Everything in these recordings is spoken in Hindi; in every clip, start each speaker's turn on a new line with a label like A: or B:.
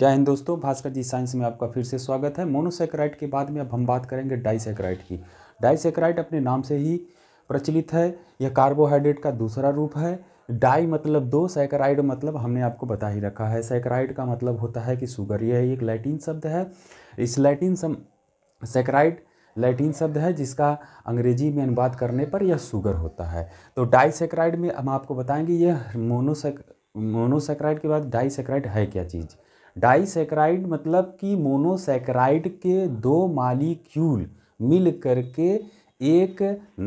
A: जय हिंद दोस्तों भास्कर जी साइंस में आपका फिर से स्वागत है मोनोसेक्राइट के बाद में अब हम बात करेंगे डाइसेक्राइट की डाइसेक्राइट अपने नाम से ही प्रचलित है यह कार्बोहाइड्रेट का दूसरा रूप है डाई मतलब दो सैकराइड मतलब हमने आपको बता ही रखा है सैकराइड का मतलब होता है कि शुगर यह एक लैटिन शब्द है इस लैटिन सम सैकराइड लैटिन शब्द है जिसका अंग्रेजी में अनुवाद करने पर यह शुगर होता है तो डाइसेक्राइड में हम आपको बताएंगे यह मोनोसेक मोनोसेक्राइड के बाद डाइसेक्राइड है क्या चीज़ डाइसेक्राइड मतलब कि मोनोसेक्राइड के दो मालिक्यूल मिल करके एक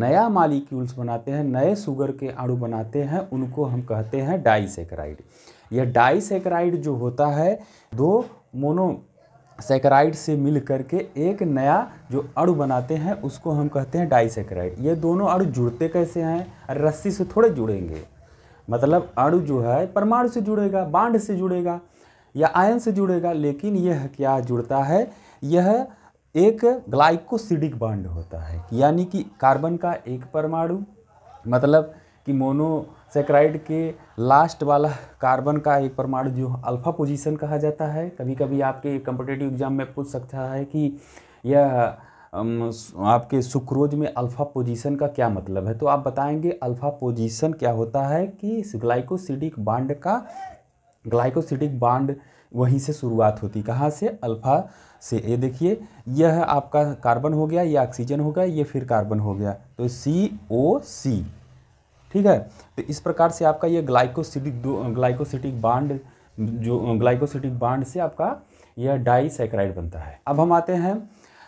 A: नया मालिक्यूल्स बनाते हैं नए शुगर के अणु बनाते हैं उनको हम कहते हैं डाइसेक्राइड यह डाइसेक्राइड जो होता है दो मोनो सेक्राइड से मिल करके एक नया जो अणु बनाते हैं उसको हम कहते हैं डाइसेक्राइड ये दोनों अणु जुड़ते कैसे हैं रस्सी से थोड़े जुड़ेंगे मतलब अणु जो है परमाणु से जुड़ेगा बांड से जुड़ेगा या आयन से जुड़ेगा लेकिन यह क्या जुड़ता है यह एक ग्लाइकोसिडिक बॉन्ड होता है यानी कि कार्बन का एक परमाणु मतलब कि मोनोसेक्राइड के लास्ट वाला कार्बन का एक परमाणु जो अल्फा पोजीशन कहा जाता है कभी कभी आपके कंपिटेटिव एग्जाम में पूछ सकता है कि यह आपके सुक्रोज में अल्फ़ा पोजीशन का क्या मतलब है तो आप बताएंगे अल्फ़ा पोजीशन क्या होता है कि ग्लाइकोसिडिक बाड का ग्लाइकोसिडिक बाड वहीं से शुरुआत होती कहाँ से अल्फ़ा से ये देखिए यह आपका कार्बन हो गया या ऑक्सीजन हो गया ये फिर कार्बन हो गया तो सी ओ सी ठीक है तो इस प्रकार से आपका ये ग्लाइकोसिडिक ग्लाइकोसिटिक बाड जो ग्लाइकोसिटिक बाड से आपका यह डाई सेक्राइड बनता है अब हम आते हैं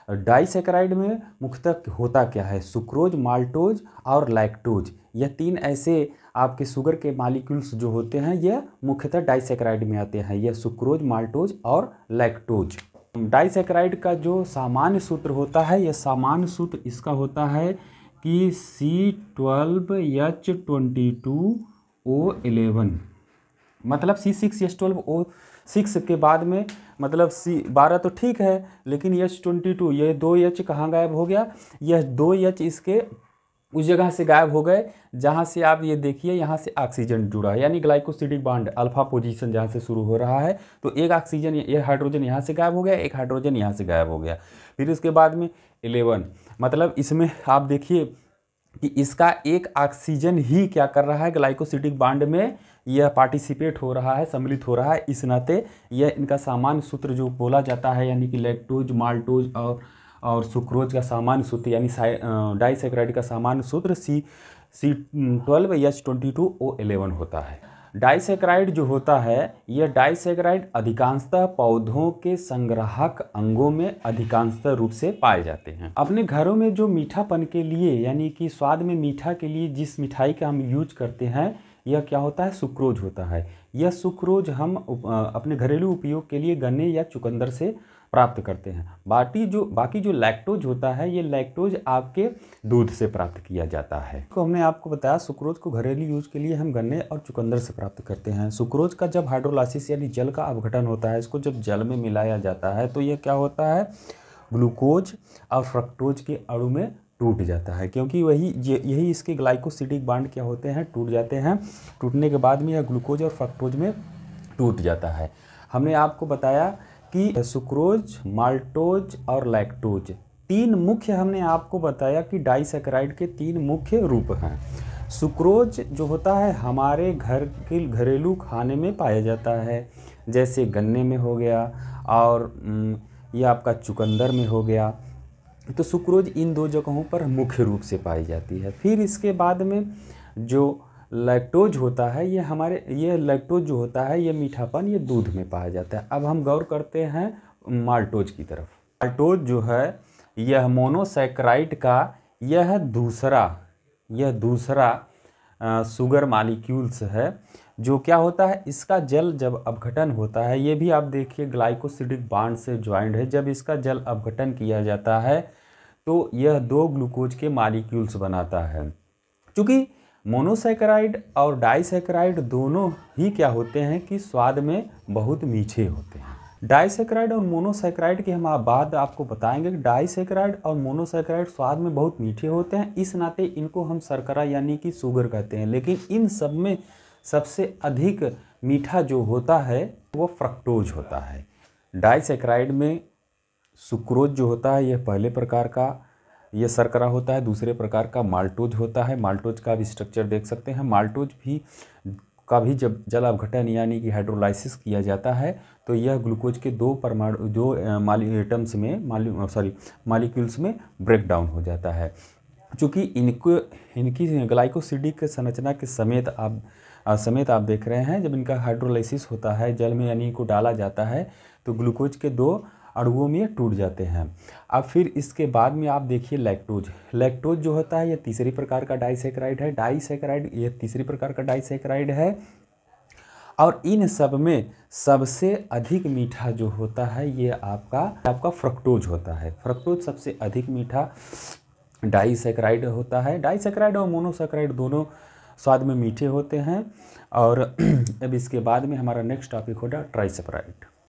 A: डाइसेक्राइड में मुख्यतः होता क्या है सुक्रोज माल्टोज और लैक्टोज यह तीन ऐसे आपके शुगर के मालिक्यूल्स जो होते हैं यह मुख्यतः डाइसेक्राइड में आते हैं यह सुक्रोज माल्टोज और लैक्टोज डाइसेक्राइड का जो सामान्य सूत्र होता है यह सामान्य सूत्र इसका होता है कि C twelve H twenty two O eleven मतलब C six H twelve O six के बाद में मतलब सी बारह तो ठीक है लेकिन यच ट्वेंटी टू यह दो यच कहाँ गायब हो गया यह दो यच इसके उस जगह से गायब हो गए जहाँ से आप ये देखिए यहाँ से ऑक्सीजन जुड़ा है यानी ग्लाइकोसिडिक बाड अल्फा पोजीशन जहाँ से शुरू हो रहा है तो एक ऑक्सीजन ये हाइड्रोजन यहाँ से गायब हो गया एक हाइड्रोजन यहाँ से गायब हो गया फिर उसके बाद में एलेवन मतलब इसमें आप देखिए कि इसका एक ऑक्सीजन ही क्या कर रहा है ग्लाइकोसिटिक बांड में यह पार्टिसिपेट हो रहा है सम्मिलित हो रहा है इस नाते यह इनका सामान्य सूत्र जो बोला जाता है यानी कि लेक्टोज माल्टोज और और सुक्रोज का सामान्य सूत्र यानी डाइसेक्राइड का सामान्य सूत्र C C twelve H twenty two O eleven होता है डाइसेक्राइड जो होता है यह डाइसेक्राइड अधिकांशतः पौधों के संग्राहक अंगों में अधिकांशतः रूप से पाए जाते हैं अपने घरों में जो मीठापन के लिए यानी कि स्वाद में मीठा के लिए जिस मिठाई का हम यूज करते हैं यह क्या होता है सुक्रोज होता है यह सुक्रोज हम अपने घरेलू उपयोग के लिए गन्ने या चुकंदर से प्राप्त करते हैं बाटी जो बाकी जो लैक्टोज होता है ये लैक्टोज आपके दूध से प्राप्त किया जाता है तो हमने आपको बताया सुक्रोज को घरेलू यूज के लिए हम गन्ने और चुकंदर से प्राप्त करते हैं सुक्रोज का जब हाइड्रोलासिस यानी जल का अवघटन होता है इसको जब जल में मिलाया जाता है तो यह क्या होता है ग्लूकोज और फ्रक्टोज के अणु में टूट जाता है क्योंकि वही यही इसके ग्लाइकोसिडिक बांड क्या होते हैं टूट जाते हैं टूटने के बाद में यह ग्लूकोज और फक्टोज में टूट जाता है हमने आपको बताया कि सुक्रोज माल्टोज और लैक्टोज तीन मुख्य हमने आपको बताया कि डाइसेक्राइड के तीन मुख्य रूप हैं सुक्रोज जो होता है हमारे घर के घरेलू खाने में पाया जाता है जैसे गन्ने में हो गया और ये आपका चुकंदर में हो गया तो सुक्रोज इन दो जगहों पर मुख्य रूप से पाई जाती है फिर इसके बाद में जो लैक्टोज होता है ये हमारे ये लैक्टोज जो होता है ये मीठापन ये दूध में पाया जाता है अब हम गौर करते हैं माल्टोज की तरफ माल्टोज जो है यह मोनोसैक्राइट का यह दूसरा यह दूसरा शुगर मालिक्यूल्स है जो क्या होता है इसका जल जब अपघटन होता है ये भी आप देखिए ग्लाइकोसिडिक बांड से ज्वाइंट है जब इसका जल अपघटन किया जाता है तो यह दो ग्लूकोज के मालिक्यूल्स बनाता है चूँकि मोनोसेक्राइड और डाइसेक्राइड दोनों ही क्या होते हैं कि स्वाद में बहुत मीठे होते हैं डाइसेक्राइड और मोनोसेक्राइड की हम आप बाद आपको बताएंगे कि डाइसेक्राइड और मोनोसेक्राइड स्वाद में बहुत मीठे होते हैं इस नाते इनको हम सरकरा यानी कि शुगर कहते हैं लेकिन इन सब में सबसे अधिक मीठा जो होता है वह फ्रक्टोज होता है डाइसेक्राइड में सुक्रोज जो होता है यह पहले प्रकार का यह सरकरा होता है दूसरे प्रकार का माल्टोज होता है माल्टोज का भी स्ट्रक्चर देख सकते हैं माल्टोज भी का भी जब जल अवघटन यानी कि हाइड्रोलाइसिस किया जाता है तो यह ग्लूकोज के दो परमाणु दो एटम्स में सॉरी मालिक्यूल्स में ब्रेक डाउन हो जाता है चूँकि इनको इनकी ग्लाइकोसिडिक संरचना के समेत आप समेत आप देख रहे हैं जब इनका हाइड्रोलाइसिस होता है जल में यानी इनको डाला जाता है तो ग्लूकोज के दो अड़ुओं में टूट जाते हैं अब फिर इसके बाद में आप देखिए लैक्टोज लैक्टोज जो होता है यह तीसरे प्रकार का डाइसेक्राइड है डाइसेक्राइड यह तीसरे प्रकार का डाइसेक्राइड है और इन सब में सबसे अधिक मीठा जो होता है ये आपका आपका फ्रक्टोज होता है फ्रक्टोज सबसे अधिक मीठा डाइसेक्राइड होता है डाइसेक्राइड और मोनोसेक्राइड दोनों स्वाद में मीठे होते हैं और अब इसके बाद में हमारा नेक्स्ट टॉपिक होगा ट्राइसेपराइड